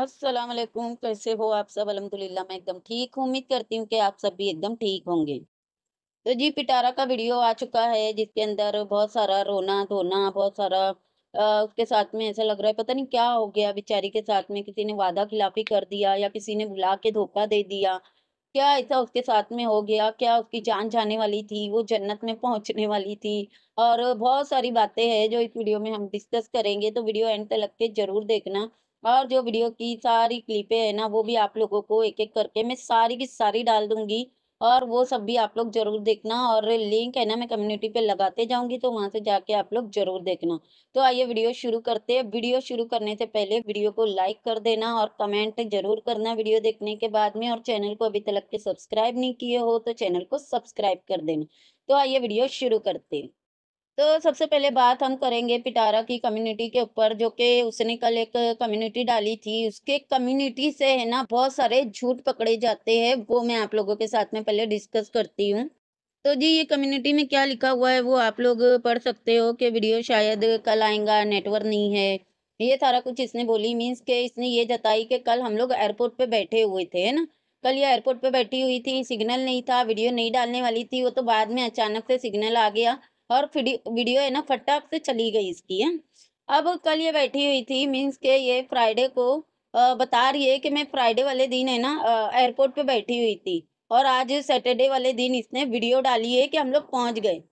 अस्सलाम वालेकुम कैसे हो आप सब अलहमदिल्ला मैं एकदम ठीक हूँ उम्मीद करती हूँ कि आप सब भी एकदम ठीक होंगे तो जी पिटारा का वीडियो आ चुका है जिसके अंदर बहुत सारा रोना धोना बहुत सारा आ, उसके साथ में ऐसा लग रहा है पता नहीं क्या हो गया बेचारी के साथ में किसी ने वादा खिलाफी कर दिया या किसी ने बुला के धोखा दे दिया क्या ऐसा उसके साथ में हो गया क्या उसकी जान जाने वाली थी वो जन्नत में पहुंचने वाली थी और बहुत सारी बातें हैं जो इस वीडियो में हम डिस्कस करेंगे तो वीडियो एंड तक लग के जरूर देखना और जो वीडियो की सारी क्लिपें है ना वो भी आप लोगों को एक एक करके मैं सारी की सारी डाल दूंगी और वो सब भी आप लोग जरूर देखना और लिंक है ना मैं कम्युनिटी पे लगाते जाऊंगी तो वहाँ से जाके आप लोग जरूर देखना तो आइए वीडियो शुरू करते हैं वीडियो शुरू करने से पहले वीडियो को लाइक कर देना और कमेंट जरूर करना वीडियो देखने के बाद में और चैनल को अभी तक के सब्सक्राइब नहीं किए हो तो चैनल को सब्सक्राइब कर देना तो आइए वीडियो शुरू करते हैं तो सबसे पहले बात हम करेंगे पिटारा की कम्युनिटी के ऊपर जो कि उसने कल एक कम्युनिटी डाली थी उसके कम्युनिटी से है ना बहुत सारे झूठ पकड़े जाते हैं वो मैं आप लोगों के साथ में पहले डिस्कस करती हूँ तो जी ये कम्युनिटी में क्या लिखा हुआ है वो आप लोग पढ़ सकते हो कि वीडियो शायद कल आएगा नेटवर्क नहीं है ये सारा कुछ इसने बोली मीन्स के इसने ये जताई कि कल हम लोग एयरपोर्ट पर बैठे हुए थे है ना कल ये एयरपोर्ट पर बैठी हुई थी सिग्नल नहीं था वीडियो नहीं डालने वाली थी वो तो बाद में अचानक से सिग्नल आ गया और वीडियो है ना फटाक से चली गई इसकी है अब कल ये बैठी हुई थी मीन्स के ये फ्राइडे को बता रही है कि मैं फ्राइडे वाले दिन है ना एयरपोर्ट पे बैठी हुई थी और आज सैटरडे वाले दिन इसने वीडियो डाली है कि हम लोग पहुँच गए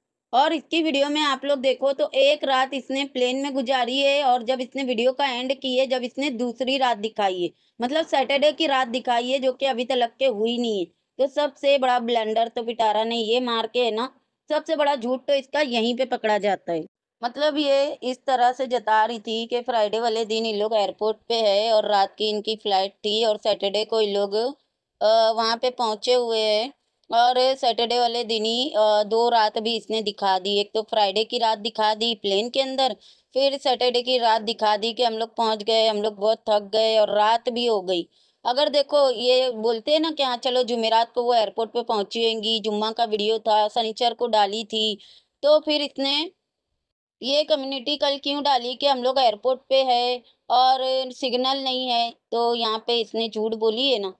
और इसकी वीडियो में आप लोग देखो तो एक रात इसने प्लेन में गुजारी है और जब इसने वीडियो का एंड की है जब इसने दूसरी रात दिखाई है मतलब सैटरडे की रात दिखाई है जो कि अभी तक के हुई नहीं है तो सबसे बड़ा ब्लेंडर तो पिटारा ने ये मार के है ना सबसे बड़ा झूठ तो इसका यहीं पे पकड़ा जाता है मतलब ये इस तरह से जता रही थी कि फ्राइडे वाले दिन इन लोग एयरपोर्ट पे है और रात की इनकी फ़्लाइट थी और सैटरडे को इन लोग वहाँ पे पहुँचे हुए है और सैटरडे वाले दिन ही दो रात भी इसने दिखा दी एक तो फ्राइडे की रात दिखा दी प्लेन के अंदर फिर सैटरडे की रात दिखा दी कि हम लोग पहुँच गए हम लोग बहुत थक गए और रात भी हो गई अगर देखो ये बोलते हैं ना कि हाँ चलो जुमेरात को वो एयरपोर्ट पे पहुंचेंगी जुम्मा का वीडियो था सनीचर को डाली थी तो फिर इतने ये कम्युनिटी कल क्यों डाली कि हम लोग एयरपोर्ट पे है और सिग्नल नहीं है तो यहाँ पे इसने झूठ बोली है ना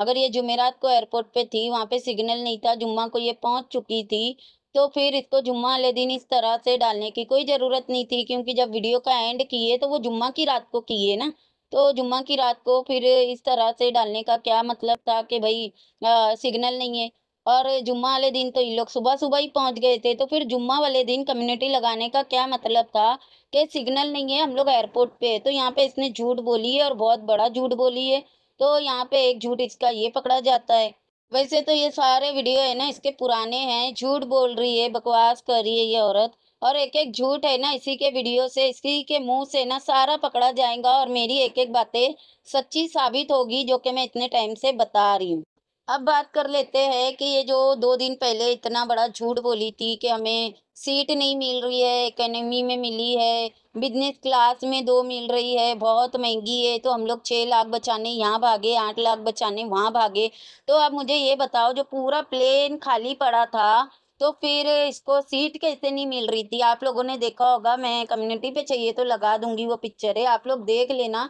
अगर ये जुमेरात को एयरपोर्ट पे थी वहाँ पे सिग्नल नहीं था जुम्मा को ये पहुँच चुकी थी तो फिर इसको जुम्मा वाले दिन इस तरह से डालने की कोई ज़रूरत नहीं थी क्योंकि जब वीडियो का एंड किए तो वो जुम्मा की रात को किए ना तो जुम्मा की रात को फिर इस तरह से डालने का क्या मतलब था कि भाई आ, सिग्नल नहीं है और जुम्मा वाले दिन तो ये लोग सुबह सुबह ही पहुंच गए थे तो फिर जुम्मा वाले दिन कम्युनिटी लगाने का क्या मतलब था कि सिग्नल नहीं है हम लोग एयरपोर्ट पे है तो यहाँ पे इसने झूठ बोली है और बहुत बड़ा झूठ बोली है तो यहाँ पे एक झूठ इसका ये पकड़ा जाता है वैसे तो ये सारे वीडियो है ना इसके पुराने हैं झूठ बोल रही है बकवास कर रही है ये औरत और एक एक झूठ है ना इसी के वीडियो से इसी के मुंह से ना सारा पकड़ा जाएगा और मेरी एक एक बातें सच्ची साबित होगी जो कि मैं इतने टाइम से बता रही हूँ अब बात कर लेते हैं कि ये जो दो दिन पहले इतना बड़ा झूठ बोली थी कि हमें सीट नहीं मिल रही है इकोनॉमी में मिली है बिजनेस क्लास में दो मिल रही है बहुत महंगी है तो हम लोग छः लाख बचाने यहाँ भागे आठ लाख बचाने वहाँ भागे तो अब मुझे ये बताओ जो पूरा प्लेन खाली पड़ा था तो फिर इसको सीट कैसे नहीं मिल रही थी आप लोगों ने देखा होगा मैं कम्युनिटी पे चाहिए तो लगा दूंगी वो पिक्चर है आप लोग देख लेना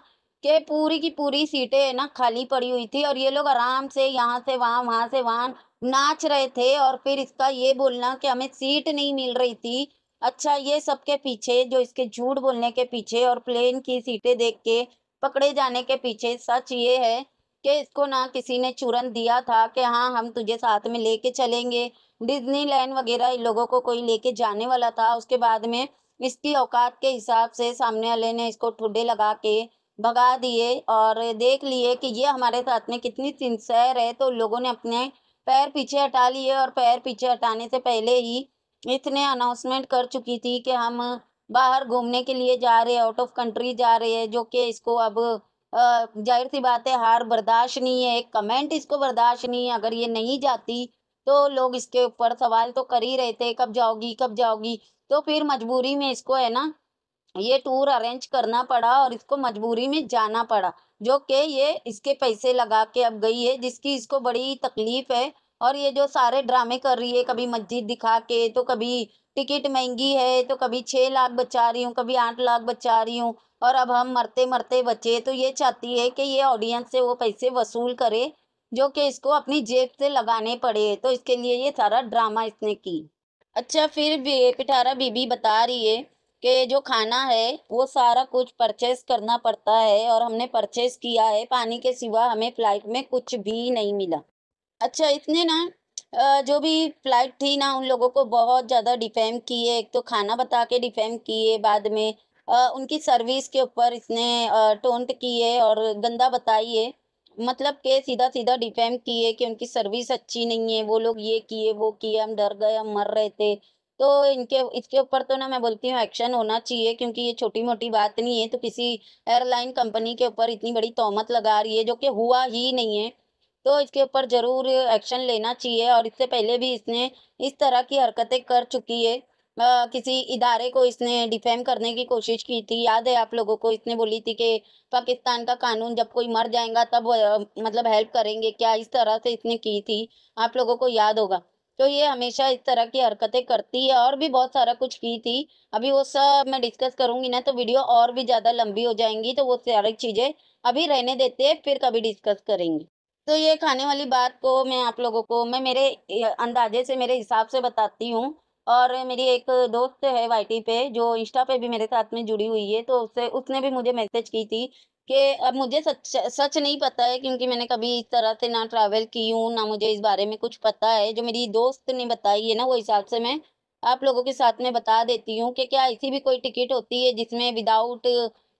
कि पूरी की पूरी सीटें है ना खाली पड़ी हुई थी और ये लोग आराम से यहाँ से वहाँ वहाँ से वहाँ नाच रहे थे और फिर इसका ये बोलना कि हमें सीट नहीं मिल रही थी अच्छा ये सबके पीछे जो इसके झूठ बोलने के पीछे और प्लेन की सीटें देख के पकड़े जाने के पीछे सच ये है कि इसको ना किसी ने चूरन दिया था कि हाँ हम तुझे साथ में लेके चलेंगे डिज्नीलैंड वगैरह इन लोगों को कोई लेके जाने वाला था उसके बाद में इसकी औकात के हिसाब से सामने वाले ने इसको ठुडे लगा के भगा दिए और देख लिए कि ये हमारे साथ में कितनी सिंसैर है तो लोगों ने अपने पैर पीछे हटा लिए और पैर पीछे हटाने से पहले ही इतने अनाउंसमेंट कर चुकी थी कि हम बाहर घूमने के लिए जा रहे हैं आउट ऑफ कंट्री जा रहे हैं जो कि इसको अब जाहिर सी बात है हार बर्दाश्त नहीं है एक कमेंट इसको बर्दाश्त नहीं है अगर ये नहीं जाती तो लोग इसके ऊपर सवाल तो कर ही रहे थे कब जाओगी कब जाओगी तो फिर मजबूरी में इसको है ना ये टूर अरेंज करना पड़ा और इसको मजबूरी में जाना पड़ा जो कि ये इसके पैसे लगा के अब गई है जिसकी इसको बड़ी तकलीफ है और ये जो सारे ड्रामे कर रही है कभी मस्जिद दिखा के तो कभी टिकट महंगी है तो कभी छः लाख बचा रही हूँ कभी आठ लाख बचा रही हूँ और अब हम मरते मरते बचे तो ये चाहती है कि ये ऑडियंस से वो पैसे वसूल करे जो कि इसको अपनी जेब से लगाने पड़े तो इसके लिए ये सारा ड्रामा इसने की अच्छा फिर भी पिटारा बीबी बता रही है कि जो खाना है वो सारा कुछ परचेस करना पड़ता है और हमने परचेस किया है पानी के सिवा हमें फ्लाइट में कुछ भी नहीं मिला अच्छा इतने ना जो भी फ्लाइट थी ना उन लोगों को बहुत ज़्यादा डिफेम किए एक तो खाना बता के डिफेम किए बाद में उनकी सर्विस के ऊपर इसने टोंट किए और गंदा बताइए मतलब के सीधा सीधा डिफेम किए कि उनकी सर्विस अच्छी नहीं है वो लोग ये किए वो किए हम डर गए हम मर रहे थे तो इनके इसके ऊपर तो ना मैं बोलती हूँ एक्शन होना चाहिए क्योंकि ये छोटी मोटी बात नहीं है तो किसी एयरलाइन कंपनी के ऊपर इतनी बड़ी तोहमत लगा रही है जो कि हुआ ही नहीं है तो इसके ऊपर ज़रूर एक्शन लेना चाहिए और इससे पहले भी इसने इस तरह की हरकतें कर चुकी है आ, किसी इदारे को इसने डिफेम करने की कोशिश की थी याद है आप लोगों को इसने बोली थी कि पाकिस्तान का कानून जब कोई मर जाएगा तब आ, मतलब हेल्प करेंगे क्या इस तरह से इसने की थी आप लोगों को याद होगा तो ये हमेशा इस तरह की हरकतें करती है और भी बहुत सारा कुछ की थी अभी वो सब मैं डिस्कस करूँगी ना तो वीडियो और भी ज़्यादा लंबी हो जाएंगी तो वो सारी चीज़ें अभी रहने देते हैं फिर कभी डिस्कस करेंगे तो ये खाने वाली बात को मैं आप लोगों को मैं मेरे अंदाजे से मेरे हिसाब से बताती हूँ और मेरी एक दोस्त है वाईटी पे जो इंस्टा पे भी मेरे साथ में जुड़ी हुई है तो उससे उसने भी मुझे मैसेज की थी कि अब मुझे सच सच नहीं पता है क्योंकि मैंने कभी इस तरह से ना ट्रैवल की हूँ ना मुझे इस बारे में कुछ पता है जो मेरी दोस्त ने बताई है ना वो हिसाब से मैं आप लोगों के साथ में बता देती हूँ कि क्या ऐसी भी कोई टिकट होती है जिसमें विदाउट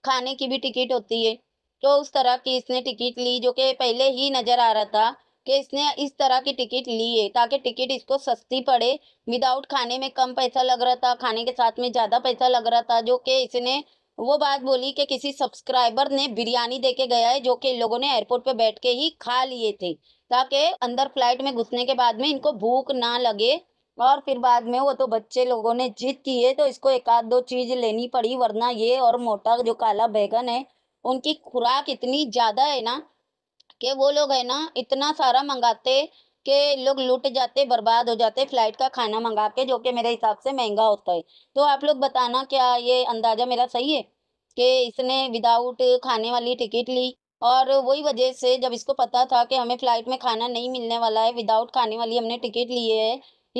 खाने की भी टिकट होती है तो उस तरह की इसने टिकट ली जो कि पहले ही नज़र आ रहा था कि इसने इस तरह की टिकट ली है ताकि टिकट इसको सस्ती पड़े विदाउट खाने में कम पैसा लग रहा था खाने के साथ में ज़्यादा पैसा लग रहा था जो कि इसने वो बात बोली कि किसी सब्सक्राइबर ने बिरयानी दे के गया है जो कि इन लोगों ने एयरपोर्ट पे बैठ के ही खा लिए थे ताकि अंदर फ्लाइट में घुसने के बाद में इनको भूख ना लगे और फिर बाद में वो तो बच्चे लोगों ने जिद की है तो इसको एक आध दो चीज़ लेनी पड़ी वरना ये और मोटा जो काला बैगन है उनकी खुराक इतनी ज़्यादा है ना कि वो लोग है ना इतना सारा मंगाते कि लोग लूट जाते बर्बाद हो जाते फ्लाइट का खाना मंगा के जो कि मेरे हिसाब से महंगा होता है तो आप लोग बताना क्या ये अंदाज़ा मेरा सही है कि इसने विदाउट खाने वाली टिकट ली और वही वजह से जब इसको पता था कि हमें फ़्लाइट में खाना नहीं मिलने वाला है विदाउट खाने वाली हमने टिकट ली है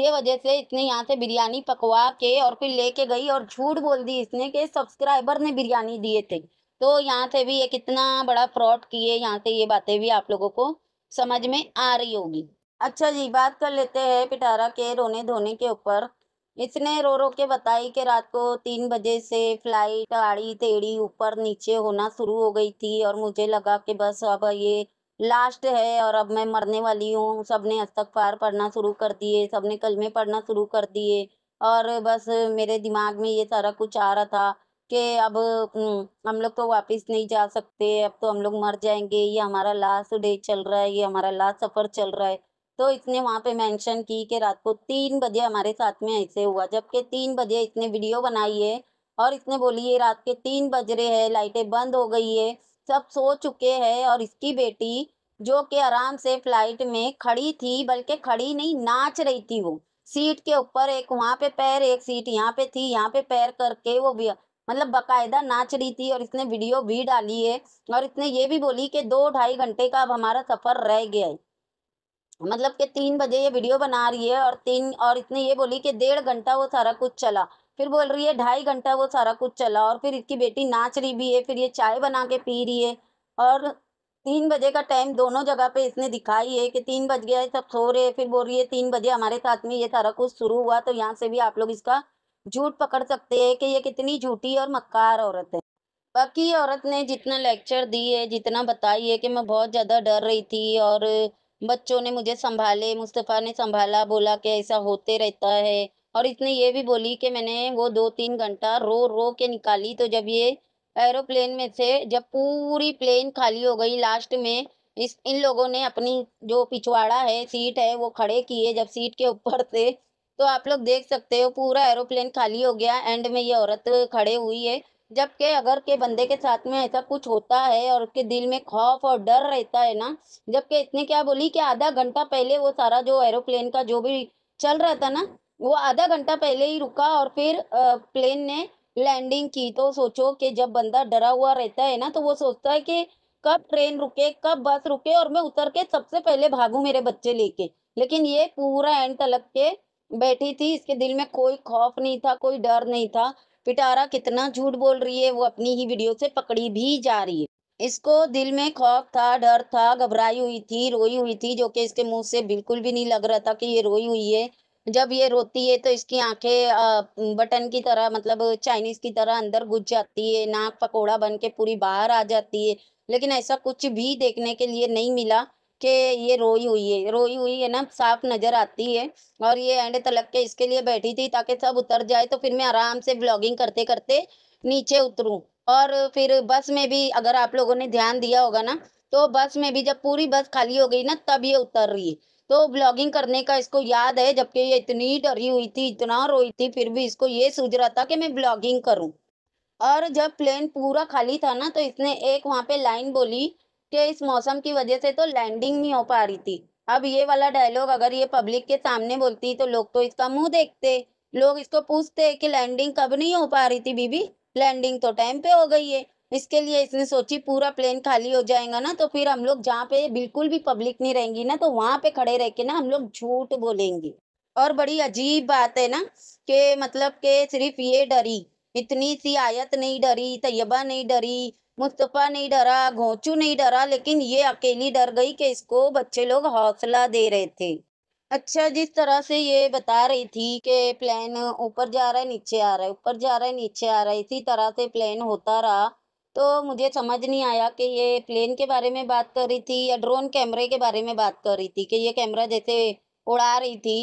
ये वजह से इसने यहाँ से बिरयानी पकवा के और फिर लेके गई और झूठ बोल दी इसने कि सब्सक्राइबर ने बिरयानी दिए थे तो यहाँ से भी ये कितना बड़ा फ्रॉड किए यहाँ से ये बातें भी आप लोगों को समझ में आ रही होगी अच्छा जी बात कर लेते हैं पिटारा के रोने धोने के ऊपर इसने रो रो के बताई कि रात को तीन बजे से फ्लाइट आड़ी टेढ़ी ऊपर नीचे होना शुरू हो गई थी और मुझे लगा कि बस अब ये लास्ट है और अब मैं मरने वाली हूँ सब ने पार पढ़ना शुरू कर दिए सब ने कलमे पढ़ना शुरू कर दिए और बस मेरे दिमाग में ये सारा कुछ आ रहा था कि अब हम लोग तो वापस नहीं जा सकते अब तो हम लोग मर जाएंगे ये हमारा लास्ट डे चल रहा है ये हमारा लास्ट सफ़र चल रहा है तो इसने वहाँ पे मेंशन की कि रात को तीन बजे हमारे साथ में ऐसे हुआ जबकि तीन बजे इसने वीडियो बनाई है और इसने बोली ये रात के तीन बज रहे हैं लाइटें बंद हो गई है सब सो चुके हैं और इसकी बेटी जो कि आराम से फ्लाइट में खड़ी थी बल्कि खड़ी नहीं नाच रही थी वो सीट के ऊपर एक वहाँ पे पैर एक सीट यहाँ पे थी यहाँ पे पैर करके वो मतलब बाकायदा नाच रही थी और इसने वीडियो भी डाली है और इसने ये भी बोली कि दो ढाई घंटे का अब हमारा सफ़र रह गया है मतलब कि तीन बजे ये वीडियो बना रही है और तीन और इसने ये बोली कि डेढ़ घंटा वो सारा कुछ चला फिर बोल रही है ढाई घंटा वो सारा कुछ चला और फिर इसकी बेटी नाच रही भी है फिर ये चाय बना के पी रही है और तीन बजे का टाइम दोनों जगह पे इसने दिखाई है कि तीन बज गया है सब सो रहे हैं फिर बोल रही है तीन बजे हमारे साथ में ये सारा कुछ शुरू हुआ तो यहाँ से भी आप लोग इसका झूठ पकड़ सकते हैं कि ये कितनी झूठी और मक्कार औरत है बाकी औरत ने जितना लेक्चर दी है जितना बताई है कि मैं बहुत ज़्यादा डर रही थी और बच्चों ने मुझे संभाले मुस्तफ़ा ने संभाला बोला कि ऐसा होते रहता है और इसने ये भी बोली कि मैंने वो दो तीन घंटा रो रो के निकाली तो जब ये एरोप्लेन में से जब पूरी प्लेन खाली हो गई लास्ट में इस इन लोगों ने अपनी जो पिछवाड़ा है सीट है वो खड़े किए जब सीट के ऊपर से तो आप लोग देख सकते हो पूरा एरोप्लेन खाली हो गया एंड में ये औरत खड़े हुई है जबकि अगर के बंदे के साथ में ऐसा कुछ होता है और उसके दिल में खौफ और डर रहता है ना जबकि इतने क्या बोली कि आधा घंटा पहले वो सारा जो एरोप्लेन का जो भी चल रहा था ना वो आधा घंटा पहले ही रुका और फिर प्लेन ने लैंडिंग की तो सोचो कि जब बंदा डरा हुआ रहता है ना तो वो सोचता है कि कब ट्रेन रुके कब बस रुके और मैं उतर के सबसे पहले भागू मेरे बच्चे लेके लेकिन ये पूरा एंड तलक के बैठी थी इसके दिल में कोई खौफ नहीं था कोई डर नहीं था पिटारा कितना झूठ बोल रही है वो अपनी ही वीडियो से पकड़ी भी जा रही है इसको दिल में खौफ था डर था घबराई हुई थी रोई हुई थी जो कि इसके मुंह से बिल्कुल भी नहीं लग रहा था कि ये रोई हुई है जब ये रोती है तो इसकी आंखें बटन की तरह मतलब चाइनीज की तरह अंदर घुस जाती है नाक पकौड़ा बन के पूरी बाहर आ जाती है लेकिन ऐसा कुछ भी देखने के लिए नहीं मिला कि ये रोई हुई है रोई हुई है ना साफ नज़र आती है और ये एंड तलक के इसके लिए बैठी थी ताकि सब उतर जाए तो फिर मैं आराम से ब्लॉगिंग करते करते नीचे उतरूँ और फिर बस में भी अगर आप लोगों ने ध्यान दिया होगा ना तो बस में भी जब पूरी बस खाली हो गई ना तब ये उतर रही है तो ब्लॉगिंग करने का इसको याद है जबकि ये इतनी डरी हुई थी इतना रोई थी फिर भी इसको ये सूझ रहा था कि मैं ब्लॉगिंग करूँ और जब प्लेन पूरा खाली था ना तो इसने एक वहाँ पे लाइन बोली कि इस मौसम की वजह से तो लैंडिंग नहीं हो पा रही थी अब ये वाला डायलॉग अगर ये पब्लिक के सामने बोलती तो लोग तो इसका मुंह देखते लोग इसको पूछते कि लैंडिंग कब नहीं हो पा रही थी बीबी लैंडिंग तो टाइम पे हो गई है इसके लिए इसने सोची पूरा प्लेन खाली हो जाएगा ना तो फिर हम लोग जहाँ पे बिल्कुल भी पब्लिक नहीं रहेंगी ना तो वहाँ पे खड़े रह के ना हम लोग झूठ बोलेंगे और बड़ी अजीब बात है ना कि मतलब के सिर्फ ये डरी इतनी सी आयत नहीं डरी तैयबा नहीं डरी मुस्तफ़ा नहीं डरा घोंचू नहीं डरा लेकिन ये अकेली डर गई कि इसको बच्चे लोग हौसला दे रहे थे अच्छा जिस तरह से ये बता रही थी कि प्लेन ऊपर जा रहा है नीचे आ रहा है ऊपर जा रहा है नीचे आ रहा है इसी तरह से प्लेन होता रहा तो मुझे समझ नहीं आया कि ये प्लेन के बारे में बात कर रही थी या ड्रोन कैमरे के बारे में बात कर रही थी कि ये कैमरा जैसे उड़ा रही थी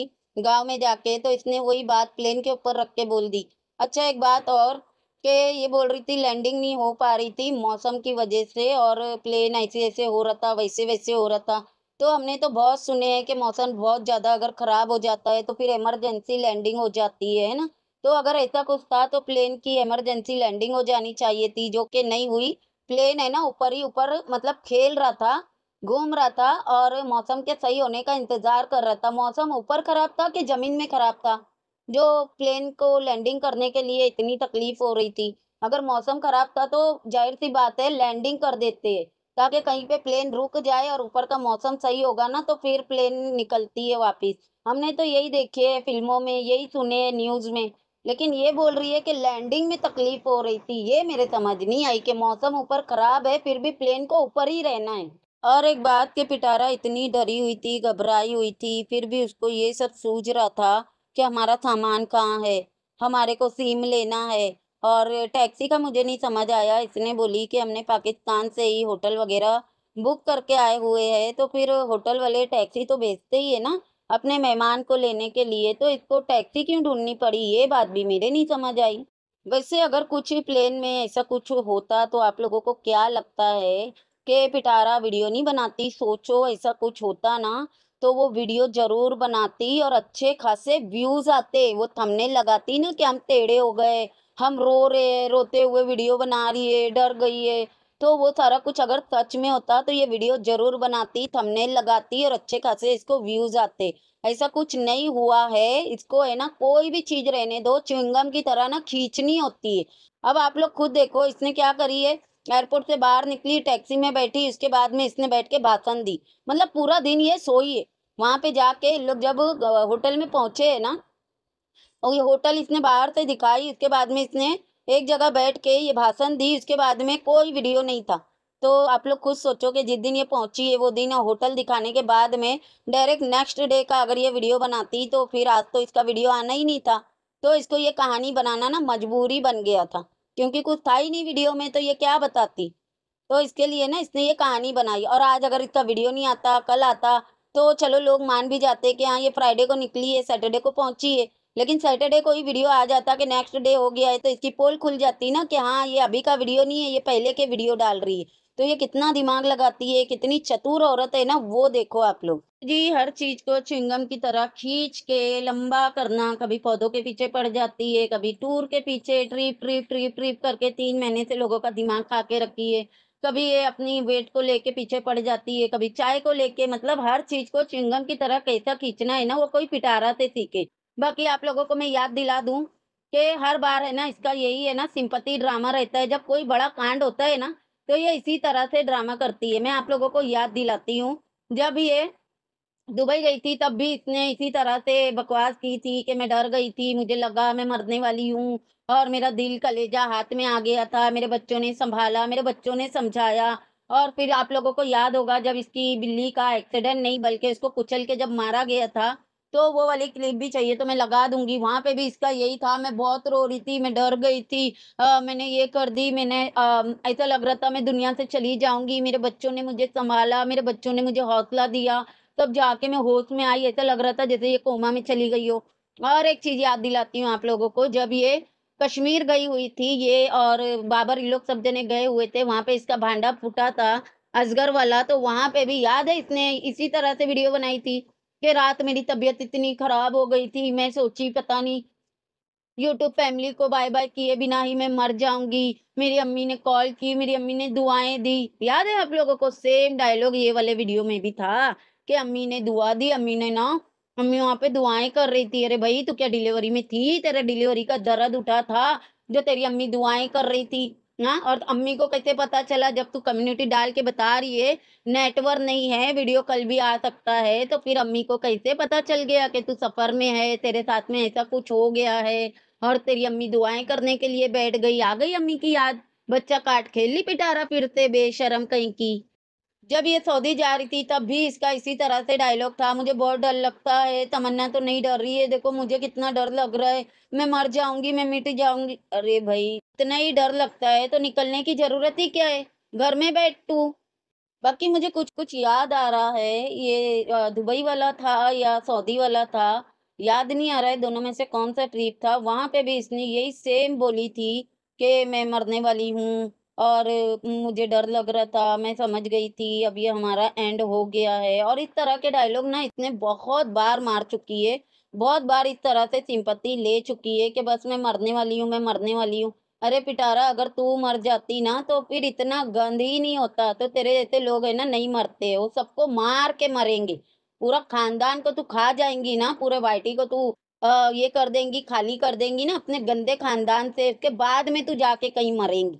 गांव में जाके तो इसने वही बात प्लेन के ऊपर रख के बोल दी अच्छा एक बात और के ये बोल रही थी लैंडिंग नहीं हो पा रही थी मौसम की वजह से और प्लेन ऐसे ऐसे हो रहा था वैसे वैसे हो रहा था तो हमने तो बहुत सुने हैं कि मौसम बहुत ज़्यादा अगर ख़राब हो जाता है तो फिर इमरजेंसी लैंडिंग हो जाती है ना तो अगर ऐसा कुछ था तो प्लेन की इमरजेंसी लैंडिंग हो जानी चाहिए थी जो कि नहीं हुई प्लेन है ना ऊपर ही ऊपर मतलब खेल रहा था घूम रहा था और मौसम के सही होने का इंतज़ार कर रहा था मौसम ऊपर ख़राब था कि ज़मीन में ख़राब था जो प्लेन को लैंडिंग करने के लिए इतनी तकलीफ हो रही थी अगर मौसम खराब था तो जाहिर सी बात है लैंडिंग कर देते ताकि कहीं पे प्लेन रुक जाए और ऊपर का मौसम सही होगा ना तो फिर प्लेन निकलती है वापस हमने तो यही देखे है फिल्मों में यही सुने है न्यूज़ में लेकिन ये बोल रही है कि लैंडिंग में तकलीफ हो रही थी ये मेरे समझ नहीं आई कि मौसम ऊपर ख़राब है फिर भी प्लेन को ऊपर ही रहना है और एक बात के पिटारा इतनी डरी हुई थी घबराई हुई थी फिर भी उसको ये सब सूझ रहा था कि हमारा सामान कहाँ है हमारे को सिम लेना है और टैक्सी का मुझे नहीं समझ आया इसने बोली कि हमने पाकिस्तान से ही होटल वगैरह बुक करके आए हुए हैं तो फिर होटल वाले टैक्सी तो भेजते ही है ना अपने मेहमान को लेने के लिए तो इसको टैक्सी क्यों ढूंढनी पड़ी ये बात भी मेरे नहीं समझ आई वैसे अगर कुछ ही प्लेन में ऐसा कुछ होता तो आप लोगों को क्या लगता है कि पिटारा वीडियो नहीं बनाती सोचो ऐसा कुछ होता ना तो वो वीडियो जरूर बनाती और अच्छे खासे व्यूज आते वो थमने लगाती ना कि हम टेढ़े हो गए हम रो रहे रोते हुए वीडियो बना रही है डर गई है तो वो सारा कुछ अगर सच में होता तो ये वीडियो जरूर बनाती थमने लगाती और अच्छे खासे इसको व्यूज आते ऐसा कुछ नहीं हुआ है इसको है ना कोई भी चीज रहने दो चुंगम की तरह ना खींचनी होती है अब आप लोग खुद देखो इसने क्या करी है एयरपोर्ट से बाहर निकली टैक्सी में बैठी उसके बाद में इसने बैठ के भाषण दी मतलब पूरा दिन ये सोई है वहाँ पे जाके लोग जब होटल में पहुँचे है ना और ये होटल इसने बाहर से दिखाई उसके बाद में इसने एक जगह बैठ के ये भाषण दी उसके बाद में कोई वीडियो नहीं था तो आप लोग खुद सोचो कि जिस दिन ये पहुंची है वो दिन होटल दिखाने के बाद में डायरेक्ट नेक्स्ट डे का अगर ये वीडियो बनाती तो फिर आज तो इसका वीडियो आना ही नहीं था तो इसको ये कहानी बनाना ना मजबूरी बन गया था क्योंकि कुछ था ही नहीं वीडियो में तो ये क्या बताती तो इसके लिए ना इसने ये कहानी बनाई और आज अगर इसका वीडियो नहीं आता कल आता तो चलो लोग मान भी जाते हैं कि हाँ ये फ्राइडे को निकली है सैटरडे को पहुंची है लेकिन सैटरडे को ही वीडियो आ जाता कि नेक्स्ट डे हो गया है तो इसकी पोल खुल जाती ना कि हाँ ये अभी का वीडियो नहीं है ये पहले के वीडियो डाल रही है तो ये कितना दिमाग लगाती है कितनी चतुर औरत है ना वो देखो आप लोग जी हर चीज को चिंगम की तरह खींच के लंबा करना कभी पौधों के पीछे पड़ जाती है कभी टूर के पीछे ट्रिप ट्रिप ट्रिप ट्रिप करके तीन महीने से लोगों का दिमाग खा के रखी है कभी ये अपनी वेट को लेके पीछे पड़ जाती है कभी चाय को लेके मतलब हर चीज को चिंगम की तरह कैसा खींचना है ना वो कोई पिटारा से सीखे बाकी आप लोगों को मैं याद दिला दूं कि हर बार है ना इसका यही है ना सिंपति ड्रामा रहता है जब कोई बड़ा कांड होता है ना तो ये इसी तरह से ड्रामा करती है मैं आप लोगों को याद दिलाती हूँ जब ये दुबई गई थी तब भी इसने इसी तरह से बकवास की थी कि मैं डर गई थी मुझे लगा मैं मरने वाली हूँ और मेरा दिल कलेजा हाथ में आ गया था मेरे बच्चों ने संभाला मेरे बच्चों ने समझाया और फिर आप लोगों को याद होगा जब इसकी बिल्ली का एक्सीडेंट नहीं बल्कि इसको कुचल के जब मारा गया था तो वो वाली क्लिप भी चाहिए तो मैं लगा दूंगी वहाँ पे भी इसका यही था मैं बहुत रो रही थी मैं डर गई थी आ, मैंने ये कर दी मैंने ऐसा लग रहा था मैं दुनिया से चली जाऊंगी मेरे बच्चों ने मुझे संभाला मेरे बच्चों ने मुझे हौसला दिया तब जाके मैं होश में आई ऐसा लग रहा था जैसे ये कोमा में चली गई हो और एक चीज़ याद दिलाती हूँ आप लोगों को जब ये कश्मीर गई हुई थी ये और बाबर ये लोग सब जने गए हुए थे वहाँ पे इसका भांडा फूटा था असगर वाला तो वहाँ पे भी याद है इसने इसी तरह से वीडियो बनाई थी कि रात मेरी तबीयत इतनी ख़राब हो गई थी मैं सोची पता नहीं यूट्यूब फैमिली को बाय बाय किए बिना ही मैं मर जाऊंगी मेरी अम्मी ने कॉल की मेरी अम्मी ने दुआएं दी याद है आप लोगों को सेम डायलॉग ये वाले वीडियो में भी था कि अम्मी ने दुआ दी अम्मी ने ना अम्मी वहाँ पे दुआएं कर रही थी अरे भाई तू क्या डिलीवरी में थी तेरा डिलीवरी का दर्द उठा था जो तेरी अम्मी दुआएं कर रही थी ना और अम्मी को कैसे पता चला जब तू कम्युनिटी डाल के बता रही है नेटवर्क नहीं है वीडियो कल भी आ सकता है तो फिर अम्मी को कैसे पता चल गया कि तू सफ़र में है तेरे साथ में ऐसा कुछ हो गया है और तेरी अम्मी दुआएं करने के लिए बैठ गई आ गई अम्मी की याद बच्चा काट खेल ली पिटारा फिरते बेशरम कहीं की जब ये सऊदी जा रही थी तब भी इसका इसी तरह से डायलॉग था मुझे बहुत डर लगता है तमन्ना तो नहीं डर रही है देखो मुझे कितना डर लग रहा है मैं मर जाऊंगी मैं मिट जाऊंगी अरे भाई इतना ही डर लगता है तो निकलने की जरूरत ही क्या है घर में बैठ तू बाकी मुझे कुछ कुछ याद आ रहा है ये दुबई वाला था या सऊदी वाला था याद नहीं आ रहा है दोनों में से कौन सा ट्रिप था वहां पे भी इसने यही सेम बोली थी कि मैं मरने वाली हूँ और मुझे डर लग रहा था मैं समझ गई थी अब ये हमारा एंड हो गया है और इस तरह के डायलॉग ना इसने बहुत बार मार चुकी है बहुत बार इस तरह से सिंपत्ति ले चुकी है कि बस मैं मरने वाली हूँ मैं मरने वाली हूँ अरे पिटारा अगर तू मर जाती ना तो फिर इतना गंद ही नहीं होता तो तेरे जैसे लोग है ना नहीं मरते वो सबको मार के मरेंगे पूरा खानदान को तू खा जाएंगी ना पूरे बाइटी को तू ये कर देंगी खाली कर देंगी ना अपने गंदे खानदान से उसके बाद में तू जाके कहीं मरेंगी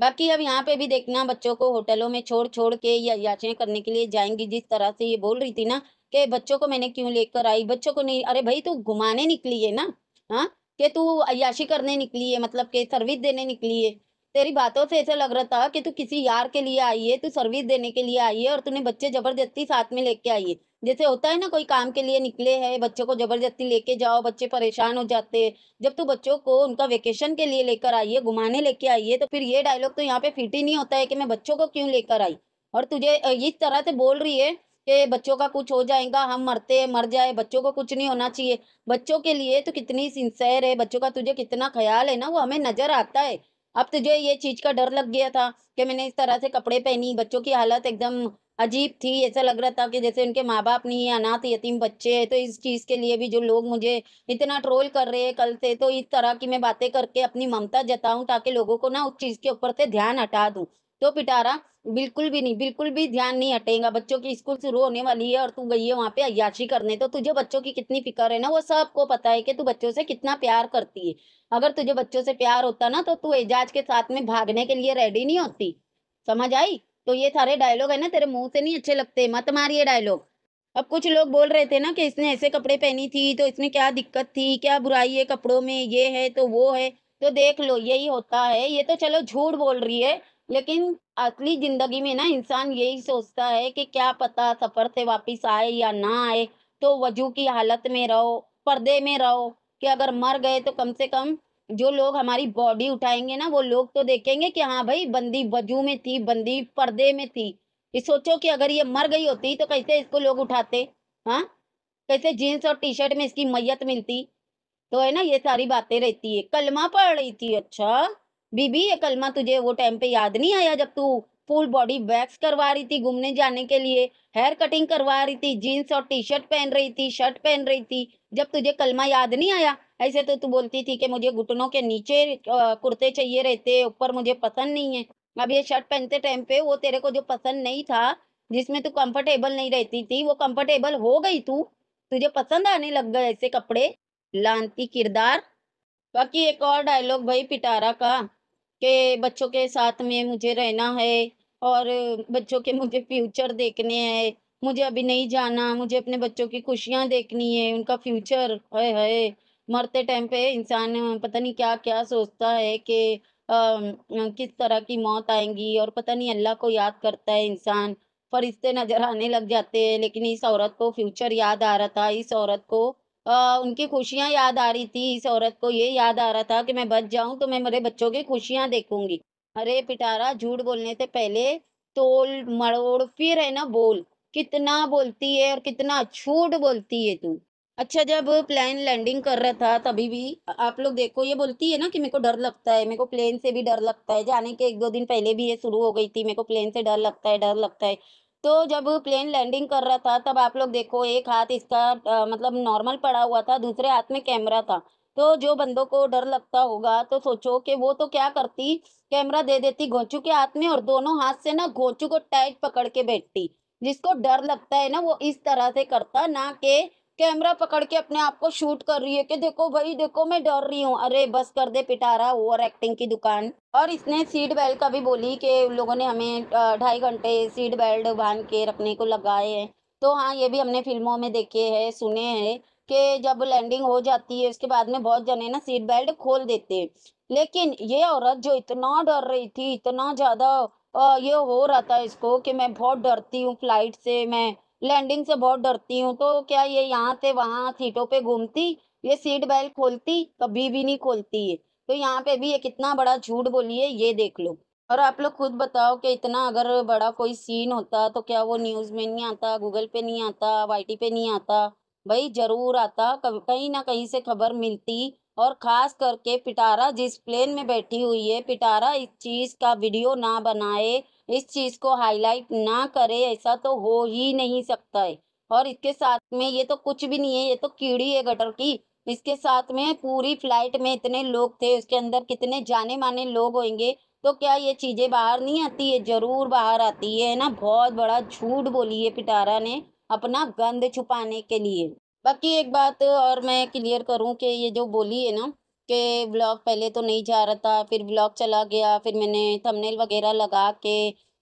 बाकी अब यहाँ पे भी देखना बच्चों को होटलों में छोड़ छोड़ के या याचना करने के लिए जाएंगी जिस तरह से ये बोल रही थी ना कि बच्चों को मैंने क्यों लेकर आई बच्चों को नहीं अरे भाई तू घुमाने निकली है ना हाँ कि तू अयाशी करने निकली है मतलब कि सर्विस देने निकली है तेरी बातों से ऐसा लग रहा था कि तू किसी यार के लिए आई है तू सर्विस देने के लिए आई है और तूने बच्चे जबरदस्ती साथ में लेके आई है जैसे होता है ना कोई काम के लिए निकले हैं बच्चों को ज़बरदस्ती लेके जाओ बच्चे परेशान हो जाते हैं जब तू बच्चों को उनका वेकेशन के लिए लेकर आइए घुमाने लेके आइए तो फिर ये डायलॉग तो यहाँ पे फिट ही नहीं होता है कि मैं बच्चों को क्यों लेकर आई और तुझे इस तरह से बोल रही है कि बच्चों का कुछ हो जाएगा हम मरते हैं मर जाए बच्चों को कुछ नहीं होना चाहिए बच्चों के लिए तो कितनी सिंसेर है बच्चों का तुझे कितना ख्याल है ना वो हमें नज़र आता है अब तुझे ये चीज़ का डर लग गया था कि मैंने इस तरह से कपड़े पहनी बच्चों की हालत एकदम अजीब थी ऐसा लग रहा था कि जैसे उनके माँ बाप नहीं है अनाथ यतीम बच्चे हैं तो इस चीज़ के लिए भी जो लोग मुझे इतना ट्रोल कर रहे हैं कल से तो इस तरह की मैं बातें करके अपनी ममता जताऊँ ताकि लोगों को ना उस चीज़ के ऊपर से ध्यान हटा दूँ तो पिटारा बिल्कुल भी नहीं बिल्कुल भी ध्यान नहीं हटेगा बच्चों की स्कूल शुरू होने वाली है और तू गई है वहाँ पे अयाशी करने तो तुझे बच्चों की कितनी फिक्र है ना वो सबको पता है कि तू बच्चों से कितना प्यार करती है अगर तुझे बच्चों से प्यार होता ना तो तू एजाज के साथ में भागने के लिए रेडी नहीं होती समझ आई तो ये सारे डायलॉग है ना तेरे मुंह से नहीं अच्छे लगते मत मार ये डायलॉग अब कुछ लोग बोल रहे थे ना कि इसने ऐसे कपड़े पहनी थी तो इसमें क्या दिक्कत थी क्या बुराई है कपड़ों में ये है तो वो है तो देख लो यही होता है ये तो चलो झूठ बोल रही है लेकिन असली जिंदगी में ना इंसान यही सोचता है कि क्या पता सफ़र से वापिस आए या ना आए तो वजू की हालत में रहो पर्दे में रहो कि अगर मर गए तो कम से कम जो लोग हमारी बॉडी उठाएंगे ना वो लोग तो देखेंगे कि हाँ भाई बंदी वजू में थी बंदी पर्दे में थी ये सोचो कि अगर ये मर गई होती तो कैसे इसको लोग उठाते हाँ कैसे जीन्स और टी शर्ट में इसकी मैयत मिलती तो है ना ये सारी बातें रहती है कलमा पढ़ रही थी अच्छा बीबी ये कलमा तुझे वो टाइम पे याद नहीं आया जब तू फुल बॉडी वैक्स करवा रही थी घूमने जाने के लिए हेयर कटिंग करवा रही थी जीन्स और टी शर्ट पहन रही थी शर्ट पहन रही थी जब तुझे कलमा याद नहीं आया ऐसे तो तू बोलती थी कि मुझे घुटनों के नीचे कुर्ते चाहिए रहते ऊपर मुझे पसंद नहीं है अब ये शर्ट पहनते टाइम पे वो तेरे को जो पसंद नहीं था जिसमें तू कंफर्टेबल नहीं रहती थी वो कंफर्टेबल हो गई तू तुझे पसंद आने लग गए ऐसे कपड़े लानती किरदार बाकी एक और डायलॉग भाई पिटारा का के बच्चों के साथ में मुझे रहना है और बच्चों के मुझे फ्यूचर देखने हैं मुझे अभी नहीं जाना मुझे अपने बच्चों की खुशियाँ देखनी है उनका फ्यूचर है है मरते टाइम पे इंसान पता नहीं क्या क्या सोचता है कि किस तरह की मौत आएंगी और पता नहीं अल्लाह को याद करता है इंसान फरिश्ते नज़र आने लग जाते हैं लेकिन इस औरत को फ्यूचर याद आ रहा था इस औरत को आ, उनकी खुशियाँ याद आ रही थी इस औरत को ये याद आ रहा था कि मैं बच जाऊँ तो मैं मेरे बच्चों की खुशियाँ देखूंगी अरे पिटारा झूठ बोलने से पहले तोल मड़ोड़ फिर है ना बोल कितना बोलती है और कितना झूठ बोलती है तू अच्छा जब प्लेन लैंडिंग कर रहा था तभी भी आप लोग देखो ये बोलती है ना कि मेरे को डर लगता है मेरे को प्लेन से भी डर लगता है जाने के एक दो दिन पहले भी ये शुरू हो गई थी मेरे को प्लेन से डर लगता है डर लगता है तो जब प्लेन लैंडिंग कर रहा था तब आप लोग देखो एक हाथ इसका आ, मतलब नॉर्मल पड़ा हुआ था दूसरे हाथ में कैमरा था तो जो बंदों को डर लगता होगा तो सोचो कि वो तो क्या करती कैमरा दे देती घोंचू के हाथ में और दोनों हाथ से ना घोंचू को टाइट पकड़ के बैठती जिसको डर लगता है ना वो इस तरह से करता ना के कैमरा पकड़ के अपने आप को शूट कर रही है कि देखो भाई देखो मैं डर रही हूँ अरे बस कर दे पिटारा ओवर एक्टिंग की दुकान और इसने सीट बेल्ट का भी बोली कि लोगों ने हमें ढाई घंटे सीट बेल्ट बांध के रखने को लगाए हैं तो हाँ ये भी हमने फिल्मों में देखे हैं सुने हैं के जब लैंडिंग हो जाती है उसके बाद में बहुत जने ना सीट बेल्ट खोल देते हैं लेकिन ये औरत जो इतना डर रही थी इतना ज़्यादा ये हो रहा था इसको कि मैं बहुत डरती हूँ फ्लाइट से मैं लैंडिंग से बहुत डरती हूँ तो क्या ये यहाँ से वहाँ सीटों पे घूमती ये सीट बेल्ट खोलती कभी भी नहीं खोलती है तो यहाँ पे भी ये कितना बड़ा झूठ बोली है ये देख लो और आप लोग खुद बताओ कि इतना अगर बड़ा कोई सीन होता तो क्या वो न्यूज़ में नहीं आता गूगल पे नहीं आता वाई पे नहीं आता भाई ज़रूर आता कहीं ना कहीं से खबर मिलती और ख़ास करके पिटारा जिस प्लेन में बैठी हुई है पिटारा इस चीज़ का वीडियो ना बनाए इस चीज़ को हाईलाइट ना करे ऐसा तो हो ही नहीं सकता है और इसके साथ में ये तो कुछ भी नहीं है ये तो कीड़ी है गटर की इसके साथ में पूरी फ्लाइट में इतने लोग थे उसके अंदर कितने जाने माने लोग होंगे तो क्या ये चीज़ें बाहर नहीं आती है ज़रूर बाहर आती है ना बहुत बड़ा झूठ बोली है पिटारा ने अपना गंद छुपाने के लिए बाकी एक बात और मैं क्लियर करूं कि ये जो बोली है ना कि ब्लॉग पहले तो नहीं जा रहा था फिर ब्लॉग चला गया फिर मैंने थंबनेल वगैरह लगा के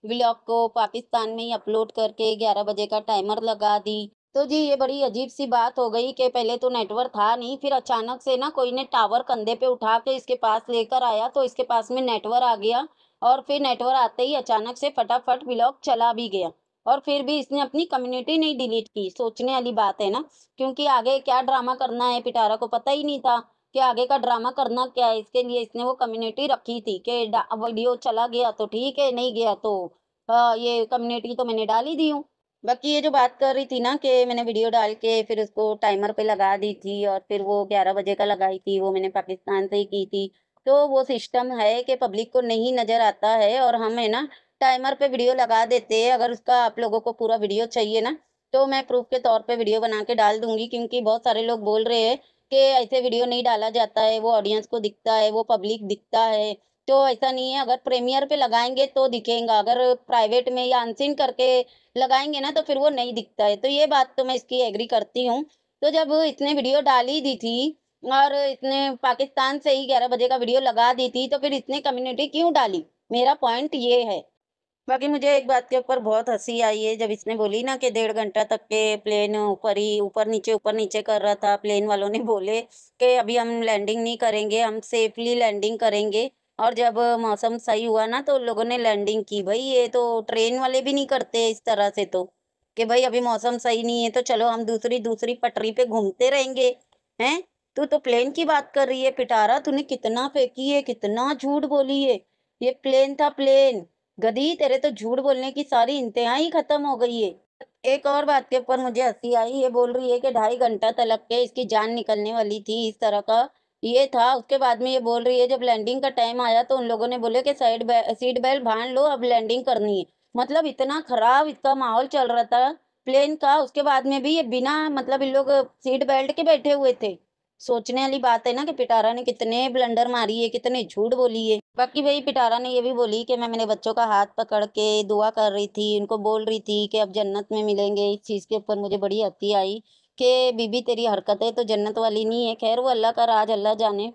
ब्लॉग को पाकिस्तान में ही अपलोड करके ग्यारह बजे का टाइमर लगा दी तो जी ये बड़ी अजीब सी बात हो गई कि पहले तो नेटवर्क था नहीं फिर अचानक से ना कोई ने टावर कंधे पे उठा के इसके पास लेकर आया तो इसके पास में नेटवर्क आ गया और फिर नेटवर्क आते ही अचानक से फटाफट ब्लॉग चला भी गया और फिर भी इसने अपनी कम्युनिटी नहीं डिलीट की सोचने वाली बात है ना क्योंकि आगे क्या ड्रामा करना है पिटारा को पता ही नहीं था कि आगे का ड्रामा करना क्या है इसके लिए इसने वो कम्युनिटी रखी थी कि वीडियो चला गया तो ठीक है नहीं गया तो आ, ये कम्युनिटी तो मैंने डाल ही दी हूँ बाकी ये जो बात कर रही थी ना कि मैंने वीडियो डाल के फिर उसको टाइमर पे लगा दी थी और फिर वो ग्यारह बजे का लगाई थी वो मैंने पाकिस्तान से ही की थी तो वो सिस्टम है कि पब्लिक को नहीं नज़र आता है और हम है ना टाइमर पे वीडियो लगा देते हैं अगर उसका आप लोगों को पूरा वीडियो चाहिए ना तो मैं प्रूफ के तौर पे वीडियो बना के डाल दूंगी क्योंकि बहुत सारे लोग बोल रहे हैं कि ऐसे वीडियो नहीं डाला जाता है वो ऑडियंस को दिखता है वो पब्लिक दिखता है तो ऐसा नहीं है अगर प्रीमियर पे लगाएंगे तो दिखेगा अगर प्राइवेट में या अनसिन करके लगाएंगे ना तो फिर वो नहीं दिखता है तो ये बात तो मैं इसकी एग्री करती हूँ तो जब इसने वीडियो डाली दी थी और इसने पाकिस्तान से ही ग्यारह बजे का वीडियो लगा दी थी तो फिर इसने कम्युनिटी क्यों डाली मेरा पॉइंट ये है बाकी मुझे एक बात के ऊपर बहुत हंसी आई है जब इसने बोली ना कि डेढ़ घंटा तक के प्लेन ऊपर ही ऊपर नीचे ऊपर नीचे कर रहा था प्लेन वालों ने बोले कि अभी हम लैंडिंग नहीं करेंगे हम सेफली लैंडिंग करेंगे और जब मौसम सही हुआ ना तो उन लोगों ने लैंडिंग की भाई ये तो ट्रेन वाले भी नहीं करते इस तरह से तो कि भाई अभी मौसम सही नहीं है तो चलो हम दूसरी दूसरी पटरी पे घूमते रहेंगे हैं तू तो प्लेन की बात कर रही है पिटारा तूने कितना फेंकी है कितना झूठ बोली है ये प्लेन था प्लेन गदी तेरे तो झूठ बोलने की सारी इंतहा ही खत्म हो गई है एक और बात के ऊपर मुझे हंसी आई ये बोल रही है कि ढाई घंटा तलक के इसकी जान निकलने वाली थी इस तरह का ये था उसके बाद में ये बोल रही है जब लैंडिंग का टाइम आया तो उन लोगों ने बोले कि साइड सीट बेल्ट बांध लो अब लैंडिंग करनी है मतलब इतना खराब इसका माहौल चल रहा था प्लेन का उसके बाद में भी ये बिना मतलब इन लोग सीट बेल्ट के बैठे हुए थे सोचने वाली बात है ना कि पिटारा ने कितने ब्लंडर मारी है कितने झूठ बोली है बाकी भाई पिटारा ने ये भी बोली कि मैं मेरे बच्चों का हाथ पकड़ के दुआ कर रही थी उनको बोल रही थी कि अब जन्नत में मिलेंगे इस चीज़ के ऊपर मुझे बड़ी हती आई कि बीबी तेरी हरकतें तो जन्नत वाली नहीं है खैर वो अल्लाह का राज अल्लाह जाने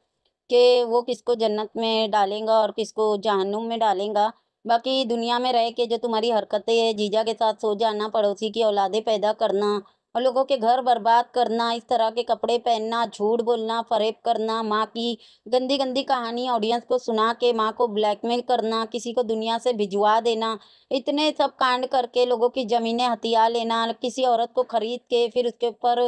के वो किसको जन्नत में डालेंगा और किसको जहनुम में डालेंगा बाकी दुनिया में रह के जो तुम्हारी हरकतें है जीजा के साथ सो जाना पड़ोसी की औलादें पैदा करना और लोगों के घर बर्बाद करना इस तरह के कपड़े पहनना झूठ बोलना फरेब करना माँ की गंदी गंदी कहानी ऑडियंस को सुना के माँ को ब्लैकमेल करना किसी को दुनिया से भिजवा देना इतने सब कांड करके लोगों की ज़मीनें हथिया लेना किसी औरत को ख़रीद के फिर उसके ऊपर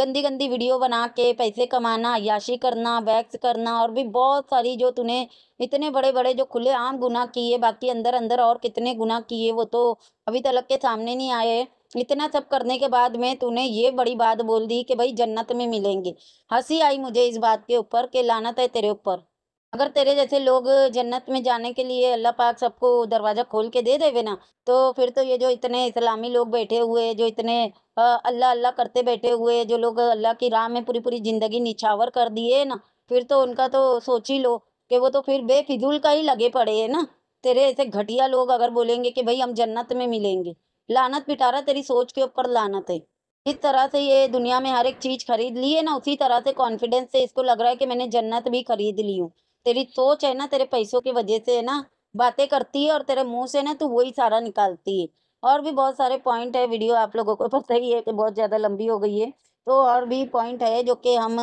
गंदी गंदी वीडियो बना के पैसे कमाना याशी करना वैक्स करना और भी बहुत सारी जो तूने इतने बड़े बड़े जो खुले आम गुना किए बाकी अंदर अंदर और कितने गुना किए वो तो अभी तलक के सामने नहीं आए इतना सब करने के बाद में तूने ये बड़ी बात बोल दी कि भाई जन्नत में मिलेंगे हंसी आई मुझे इस बात के ऊपर कि लानत है तेरे ऊपर अगर तेरे जैसे लोग जन्नत में जाने के लिए अल्लाह पाक सबको दरवाज़ा खोल के दे देवे ना तो फिर तो ये जो इतने इस्लामी लोग बैठे हुए जो इतने अल्लाह अल्लाह करते बैठे हुए जो लोग अल्लाह की राह में पूरी पूरी ज़िंदगी निछावर कर दिए ना फिर तो उनका तो सोच ही लो कि वो तो फिर बेफिजूल का ही लगे पड़े है ना तेरे ऐसे घटिया लोग अगर बोलेंगे कि भाई हम जन्नत में मिलेंगे लानत पिटारा तेरी सोच के ऊपर लानत है जिस तरह से ये दुनिया में हर एक चीज़ खरीद ली है ना उसी तरह से कॉन्फिडेंस से इसको लग रहा है कि मैंने जन्नत भी खरीद ली हूँ तेरी सोच है ना तेरे पैसों की वजह से है ना बातें करती है और तेरे मुंह से ना तू वही सारा निकालती है और भी बहुत सारे पॉइंट है वीडियो आप लोगों को पता ही है कि बहुत ज़्यादा लंबी हो गई है तो और भी पॉइंट है जो कि हम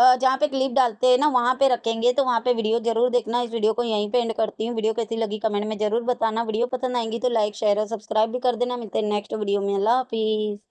जहाँ पे क्लिप डालते हैं ना वहाँ पे रखेंगे तो वहाँ पे वीडियो जरूर देखना इस वीडियो को यहीं पे एंड करती हूँ वीडियो कैसी लगी कमेंट में जरूर बताना वीडियो पसंद आएंगी तो लाइक शेयर और सब्सक्राइब भी कर देना मिलते हैं नेक्स्ट वीडियो में अल्लाह हाफिज़